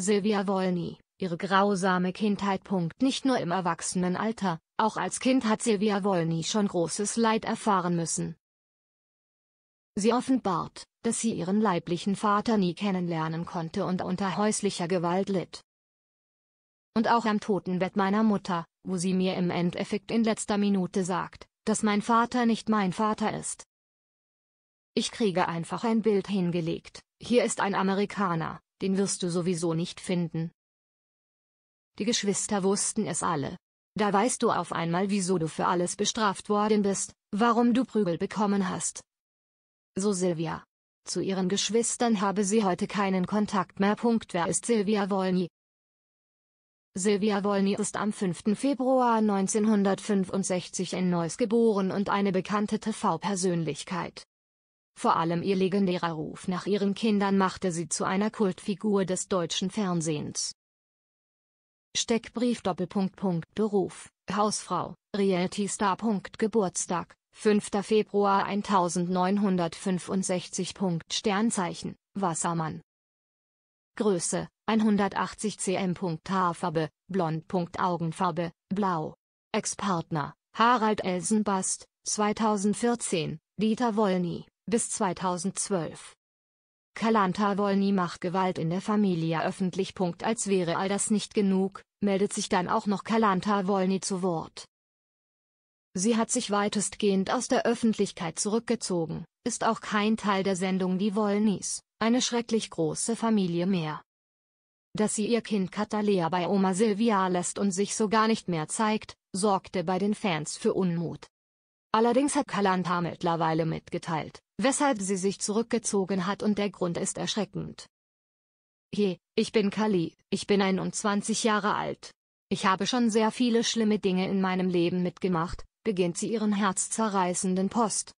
Silvia Wolny, ihre grausame Kindheit. Nicht nur im Erwachsenenalter, auch als Kind hat Silvia Wolny schon großes Leid erfahren müssen. Sie offenbart, dass sie ihren leiblichen Vater nie kennenlernen konnte und unter häuslicher Gewalt litt. Und auch am Totenbett meiner Mutter, wo sie mir im Endeffekt in letzter Minute sagt, dass mein Vater nicht mein Vater ist. Ich kriege einfach ein Bild hingelegt, hier ist ein Amerikaner, den wirst du sowieso nicht finden. Die Geschwister wussten es alle. Da weißt du auf einmal, wieso du für alles bestraft worden bist, warum du Prügel bekommen hast. So Silvia. Zu ihren Geschwistern habe sie heute keinen Kontakt mehr. Punkt. Wer ist Silvia Wolny? Silvia Wolny ist am 5. Februar 1965 in Neuss geboren und eine bekannte TV-Persönlichkeit. Vor allem ihr legendärer Ruf nach ihren Kindern machte sie zu einer Kultfigur des deutschen Fernsehens. Steckbrief Doppelpunkt Punkt Beruf, Hausfrau, Reality Star Punkt Geburtstag, 5. Februar 1965 Punkt Sternzeichen, Wassermann. Größe, 180 cm Punkt Haarfarbe, blond Punkt Augenfarbe, blau. Ex-Partner, Harald Elsenbast, 2014, Dieter Wollny bis 2012. Kalanta Wolny macht Gewalt in der Familie öffentlich. Als wäre all das nicht genug, meldet sich dann auch noch Kalanta Wolny zu Wort. Sie hat sich weitestgehend aus der Öffentlichkeit zurückgezogen, ist auch kein Teil der Sendung Die Wolnys, eine schrecklich große Familie mehr. Dass sie ihr Kind Katalea bei Oma Silvia lässt und sich so gar nicht mehr zeigt, sorgte bei den Fans für Unmut. Allerdings hat Kalanta mittlerweile mitgeteilt, weshalb sie sich zurückgezogen hat und der Grund ist erschreckend. Je, ich bin Kali, ich bin 21 Jahre alt. Ich habe schon sehr viele schlimme Dinge in meinem Leben mitgemacht, beginnt sie ihren herzzerreißenden Post.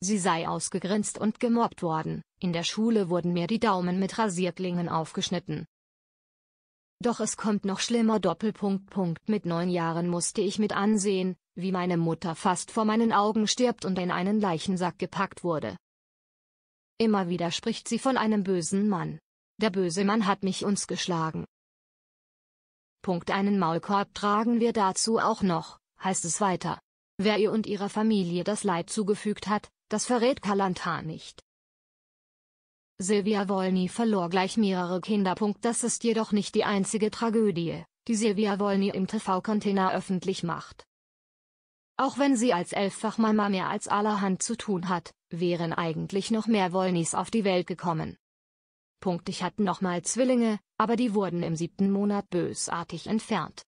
Sie sei ausgegrinst und gemobbt worden, in der Schule wurden mir die Daumen mit Rasierklingen aufgeschnitten. Doch es kommt noch schlimmer. Doppelpunkt Punkt mit neun Jahren musste ich mit ansehen, wie meine Mutter fast vor meinen Augen stirbt und in einen Leichensack gepackt wurde. Immer wieder spricht sie von einem bösen Mann. Der böse Mann hat mich uns geschlagen. Punkt einen Maulkorb tragen wir dazu auch noch, heißt es weiter. Wer ihr und ihrer Familie das Leid zugefügt hat, das verrät Kalantar nicht. Silvia Wolny verlor gleich mehrere Kinder. Das ist jedoch nicht die einzige Tragödie, die Silvia Wolny im TV-Container öffentlich macht. Auch wenn sie als Elffachmama mehr als allerhand zu tun hat, wären eigentlich noch mehr Wollnis auf die Welt gekommen. Punkt ich hatte nochmal Zwillinge, aber die wurden im siebten Monat bösartig entfernt.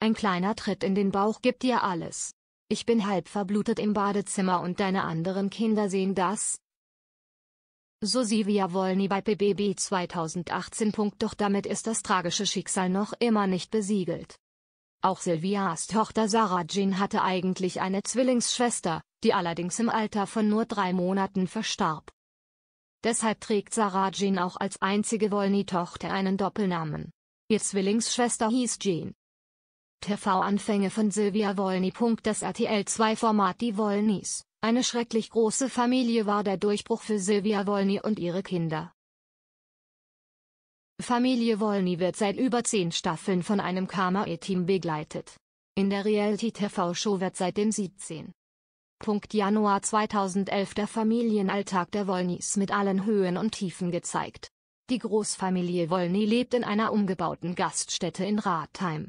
Ein kleiner Tritt in den Bauch gibt dir alles. Ich bin halb verblutet im Badezimmer und deine anderen Kinder sehen das, so sie Sivia Wolny bei PBB 2018. Doch damit ist das tragische Schicksal noch immer nicht besiegelt. Auch Silvias Tochter Sarah Jean hatte eigentlich eine Zwillingsschwester, die allerdings im Alter von nur drei Monaten verstarb. Deshalb trägt Sarah Jean auch als einzige Wolny-Tochter einen Doppelnamen. Ihr Zwillingsschwester hieß Jean. TV-Anfänge von Sylvia Wolny. Das RTL2-Format Die Wolnys, eine schrecklich große Familie war der Durchbruch für Sylvia Wolny und ihre Kinder. Familie Wolny wird seit über zehn Staffeln von einem Karma-E-Team begleitet. In der Reality-TV-Show wird seit dem 17. Punkt Januar 2011 der Familienalltag der Wolnys mit allen Höhen und Tiefen gezeigt. Die Großfamilie Wolny lebt in einer umgebauten Gaststätte in Ratheim.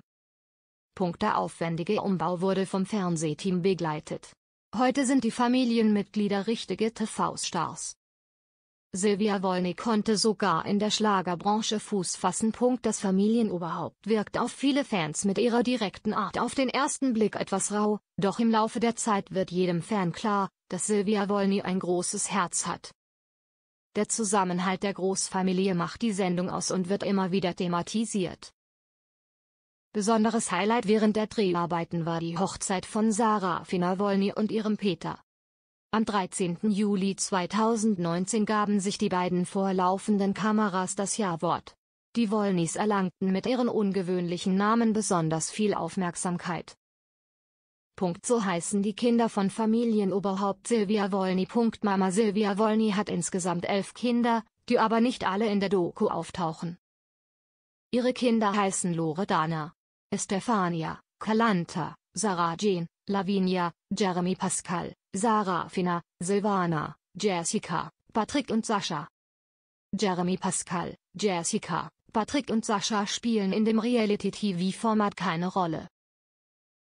Punkt der aufwendige Umbau wurde vom Fernsehteam begleitet. Heute sind die Familienmitglieder richtige TV-Stars. Silvia Wolny konnte sogar in der Schlagerbranche Fuß fassen. Das Familienoberhaupt wirkt auf viele Fans mit ihrer direkten Art auf den ersten Blick etwas rau, doch im Laufe der Zeit wird jedem Fan klar, dass Silvia Wolny ein großes Herz hat. Der Zusammenhalt der Großfamilie macht die Sendung aus und wird immer wieder thematisiert. Besonderes Highlight während der Dreharbeiten war die Hochzeit von Sarah Fina Wollny und ihrem Peter. Am 13. Juli 2019 gaben sich die beiden vorlaufenden Kameras das Ja-Wort. Die Wollnys erlangten mit ihren ungewöhnlichen Namen besonders viel Aufmerksamkeit. Punkt so heißen die Kinder von Familienoberhaupt Silvia Wolny. Punkt Mama Silvia Wolny hat insgesamt elf Kinder, die aber nicht alle in der Doku auftauchen. Ihre Kinder heißen Loredana, Estefania, Kalanta, Sarah Jane, Lavinia, Jeremy Pascal, Sarafina, Silvana, Jessica, Patrick und Sascha. Jeremy Pascal, Jessica, Patrick und Sascha spielen in dem Reality-TV-Format keine Rolle.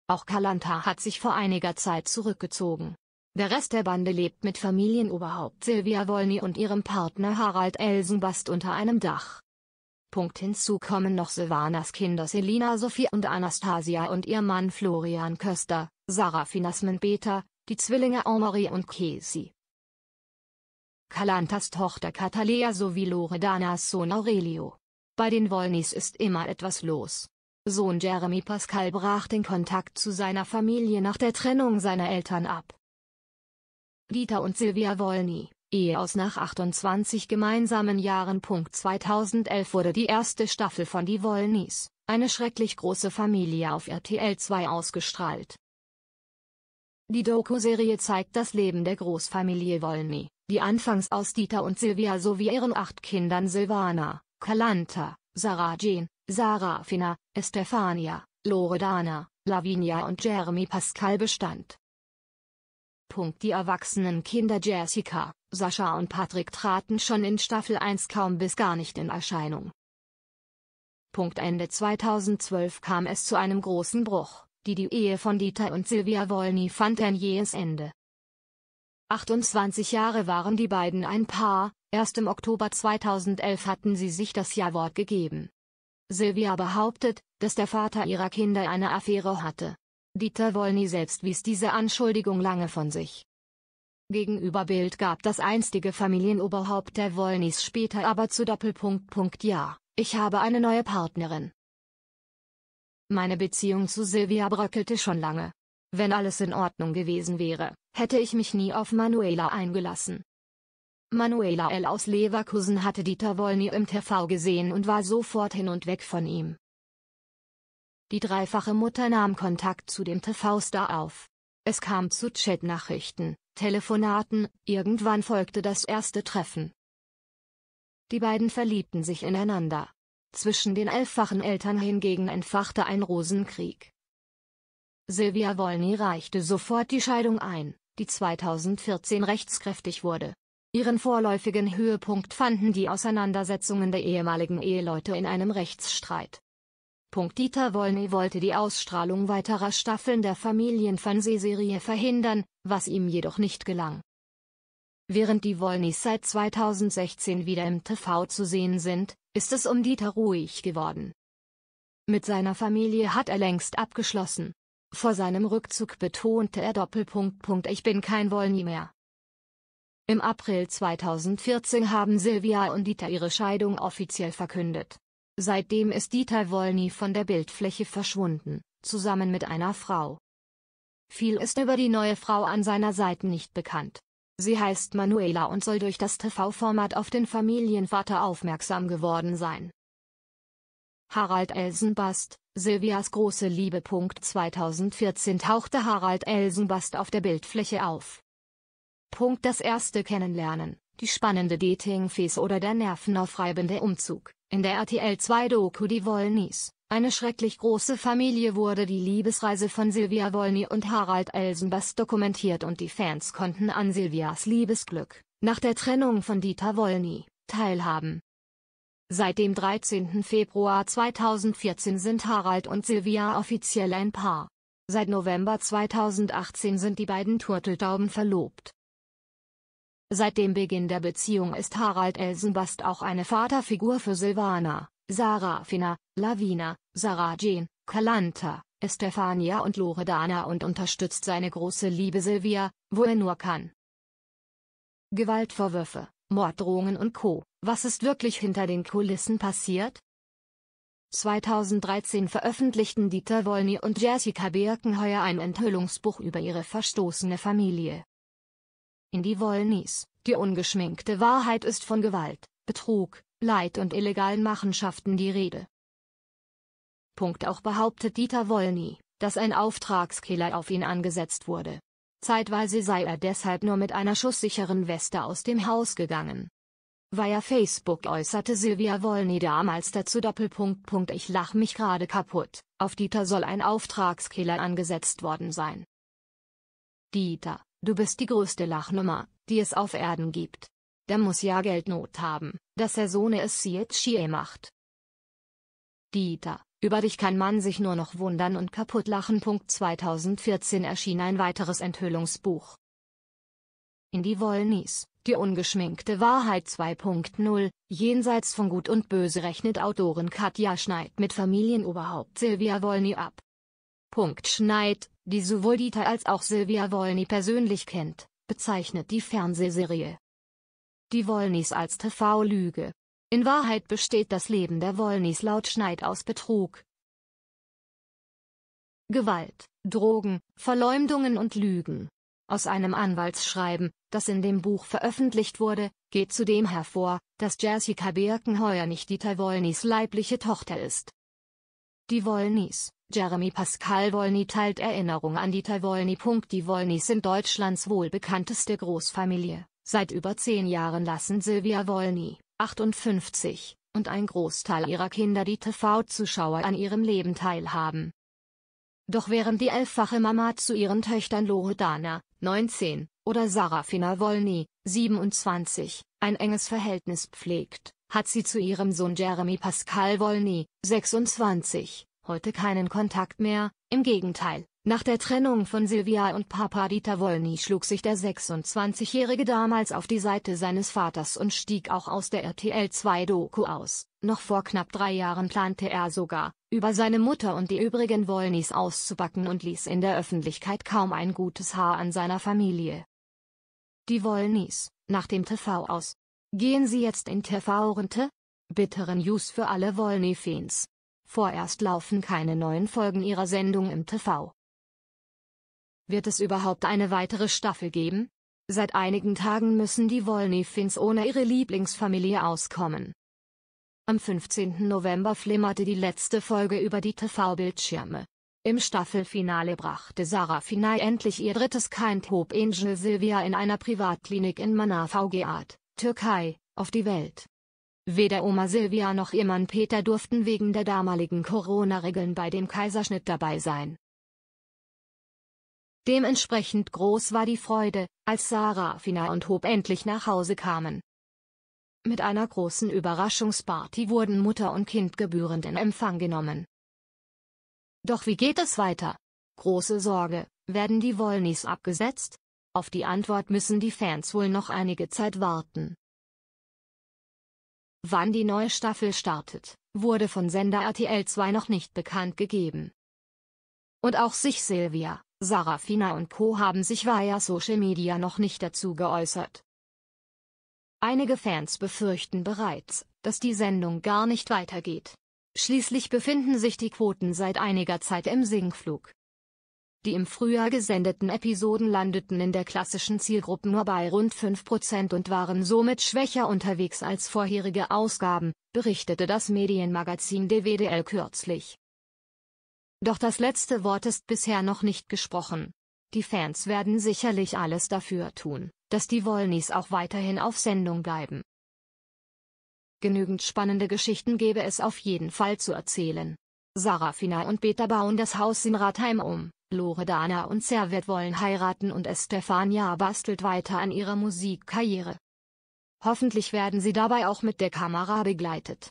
Auch Kalanta hat sich vor einiger Zeit zurückgezogen. Der Rest der Bande lebt mit Familienoberhaupt Silvia Wolny und ihrem Partner Harald Elsenbast unter einem Dach. Punkt hinzu kommen noch Silvanas Kinder Selina Sophie und Anastasia und ihr Mann Florian Köster, Sarafinas Menbeter, die Zwillinge Omari und Casey. Calantas Tochter Catalea sowie Loredanas Sohn Aurelio. Bei den Wollnys ist immer etwas los. Sohn Jeremy Pascal brach den Kontakt zu seiner Familie nach der Trennung seiner Eltern ab. Dieter und Silvia Wolny, Ehe aus nach 28 gemeinsamen Jahren. 2011 wurde die erste Staffel von Die Wollnys, eine schrecklich große Familie auf RTL 2 ausgestrahlt. Die Doku-Serie zeigt das Leben der Großfamilie Wolny, die anfangs aus Dieter und Silvia sowie ihren acht Kindern Silvana, Kalanta, Sarah Jean, Sarafina, Estefania, Loredana, Lavinia und Jeremy Pascal bestand. Punkt Die erwachsenen Kinder Jessica, Sascha und Patrick traten schon in Staffel 1 kaum bis gar nicht in Erscheinung. Punkt Ende 2012 kam es zu einem großen Bruch die die Ehe von Dieter und Silvia Wollny fand ein jähes Ende. 28 Jahre waren die beiden ein Paar, erst im Oktober 2011 hatten sie sich das Ja-Wort gegeben. Silvia behauptet, dass der Vater ihrer Kinder eine Affäre hatte. Dieter Wollny selbst wies diese Anschuldigung lange von sich. Gegenüber Bild gab das einstige Familienoberhaupt der Wollnys später aber zu Doppelpunkt Punkt Ja, ich habe eine neue Partnerin. Meine Beziehung zu Silvia bröckelte schon lange. Wenn alles in Ordnung gewesen wäre, hätte ich mich nie auf Manuela eingelassen. Manuela L. aus Leverkusen hatte Dieter Wollny im TV gesehen und war sofort hin und weg von ihm. Die dreifache Mutter nahm Kontakt zu dem TV-Star auf. Es kam zu Chatnachrichten, Telefonaten, irgendwann folgte das erste Treffen. Die beiden verliebten sich ineinander. Zwischen den elffachen Eltern hingegen entfachte ein Rosenkrieg. Silvia Wolny reichte sofort die Scheidung ein, die 2014 rechtskräftig wurde. Ihren vorläufigen Höhepunkt fanden die Auseinandersetzungen der ehemaligen Eheleute in einem Rechtsstreit. Punkt Dieter Wollny wollte die Ausstrahlung weiterer Staffeln der Familienfernsehserie verhindern, was ihm jedoch nicht gelang. Während die Wollnys seit 2016 wieder im TV zu sehen sind, ist es um Dieter ruhig geworden. Mit seiner Familie hat er längst abgeschlossen. Vor seinem Rückzug betonte er Doppelpunkt Punkt Ich bin kein Wollny mehr. Im April 2014 haben Silvia und Dieter ihre Scheidung offiziell verkündet. Seitdem ist Dieter Wollny von der Bildfläche verschwunden, zusammen mit einer Frau. Viel ist über die neue Frau an seiner Seite nicht bekannt. Sie heißt Manuela und soll durch das TV-Format auf den Familienvater aufmerksam geworden sein. Harald Elsenbast, Silvias große Liebe. 2014 tauchte Harald Elsenbast auf der Bildfläche auf. Punkt das erste Kennenlernen, die spannende dating face oder der nervenaufreibende Umzug, in der RTL 2 Doku Die Wollnies. Eine schrecklich große Familie wurde die Liebesreise von Silvia Wolny und Harald Elsenbass dokumentiert und die Fans konnten an Silvias Liebesglück, nach der Trennung von Dieter Wolny, teilhaben. Seit dem 13. Februar 2014 sind Harald und Silvia offiziell ein Paar. Seit November 2018 sind die beiden Turteltauben verlobt. Seit dem Beginn der Beziehung ist Harald Elsenbast auch eine Vaterfigur für Silvana. Sarafina, Lavina, Sarah Jane, Kalanta, Estefania und Loredana und unterstützt seine große Liebe Silvia, wo er nur kann. Gewaltvorwürfe, Morddrohungen und Co. Was ist wirklich hinter den Kulissen passiert? 2013 veröffentlichten Dieter Wollny und Jessica Birkenheuer ein Enthüllungsbuch über ihre verstoßene Familie. In die Wollnys, die ungeschminkte Wahrheit ist von Gewalt, Betrug, Leid und illegalen Machenschaften die Rede. Punkt auch behauptet Dieter Wollny, dass ein Auftragskiller auf ihn angesetzt wurde. Zeitweise sei er deshalb nur mit einer schusssicheren Weste aus dem Haus gegangen. Via Facebook äußerte Silvia Wollny damals dazu Doppelpunkt Punkt Ich lach mich gerade kaputt, auf Dieter soll ein Auftragskiller angesetzt worden sein. Dieter, du bist die größte Lachnummer, die es auf Erden gibt der muss ja Geldnot haben, dass er so ne es jetzt schier macht. Dieter, über dich kann man sich nur noch wundern und kaputt lachen. 2014 erschien ein weiteres Enthüllungsbuch. In die Wollnies, die ungeschminkte Wahrheit 2.0, jenseits von Gut und Böse rechnet Autorin Katja Schneid mit Familienoberhaupt Silvia Wollny ab. Punkt Schneid, die sowohl Dieter als auch Silvia Wollny persönlich kennt, bezeichnet die Fernsehserie die Wollnis als TV-Lüge. In Wahrheit besteht das Leben der Wollnis laut Schneid aus Betrug. Gewalt, Drogen, Verleumdungen und Lügen. Aus einem Anwaltsschreiben, das in dem Buch veröffentlicht wurde, geht zudem hervor, dass Jessica Birkenheuer nicht Dieter Wollnis leibliche Tochter ist. Die Wollnis, Jeremy Pascal Wollny teilt Erinnerung an Dieter Wollny. Die Wollnis sind Deutschlands wohlbekannteste Großfamilie. Seit über zehn Jahren lassen Silvia Wolny, 58, und ein Großteil ihrer Kinder die TV-Zuschauer an ihrem Leben teilhaben. Doch während die elffache Mama zu ihren Töchtern Loredana, 19, oder Sarafina Wolny, 27, ein enges Verhältnis pflegt, hat sie zu ihrem Sohn Jeremy Pascal Wolny, 26, heute keinen Kontakt mehr, im Gegenteil. Nach der Trennung von Silvia und Papa Dieter Wolny schlug sich der 26-Jährige damals auf die Seite seines Vaters und stieg auch aus der RTL-2-Doku aus. Noch vor knapp drei Jahren plante er sogar, über seine Mutter und die übrigen Wolnys auszubacken und ließ in der Öffentlichkeit kaum ein gutes Haar an seiner Familie. Die Wolnys, nach dem TV aus. Gehen Sie jetzt in TV-Rente? Bitteren News für alle wolny fans Vorerst laufen keine neuen Folgen ihrer Sendung im TV. Wird es überhaupt eine weitere Staffel geben? Seit einigen Tagen müssen die Wolny-Fins ohne ihre Lieblingsfamilie auskommen. Am 15. November flimmerte die letzte Folge über die TV-Bildschirme. Im Staffelfinale brachte Sarah Finay endlich ihr drittes Kind Hope Angel Silvia in einer Privatklinik in Manavgat, Türkei, auf die Welt. Weder Oma Silvia noch ihr Mann Peter durften wegen der damaligen Corona-Regeln bei dem Kaiserschnitt dabei sein. Dementsprechend groß war die Freude, als Sarah, Fina und Hob endlich nach Hause kamen. Mit einer großen Überraschungsparty wurden Mutter und Kind gebührend in Empfang genommen. Doch wie geht es weiter? Große Sorge, werden die Wollnis abgesetzt? Auf die Antwort müssen die Fans wohl noch einige Zeit warten. Wann die neue Staffel startet, wurde von Sender RTL 2 noch nicht bekannt gegeben. Und auch sich Silvia, Sarafina und Co. haben sich via Social Media noch nicht dazu geäußert. Einige Fans befürchten bereits, dass die Sendung gar nicht weitergeht. Schließlich befinden sich die Quoten seit einiger Zeit im Sinkflug. Die im Frühjahr gesendeten Episoden landeten in der klassischen Zielgruppe nur bei rund 5% und waren somit schwächer unterwegs als vorherige Ausgaben, berichtete das Medienmagazin DWDL kürzlich. Doch das letzte Wort ist bisher noch nicht gesprochen. Die Fans werden sicherlich alles dafür tun, dass die Wollnies auch weiterhin auf Sendung bleiben. Genügend spannende Geschichten gäbe es auf jeden Fall zu erzählen. Sarafina und Beta bauen das Haus in Ratheim um. Loredana und Servet wollen heiraten und Estefania bastelt weiter an ihrer Musikkarriere. Hoffentlich werden sie dabei auch mit der Kamera begleitet.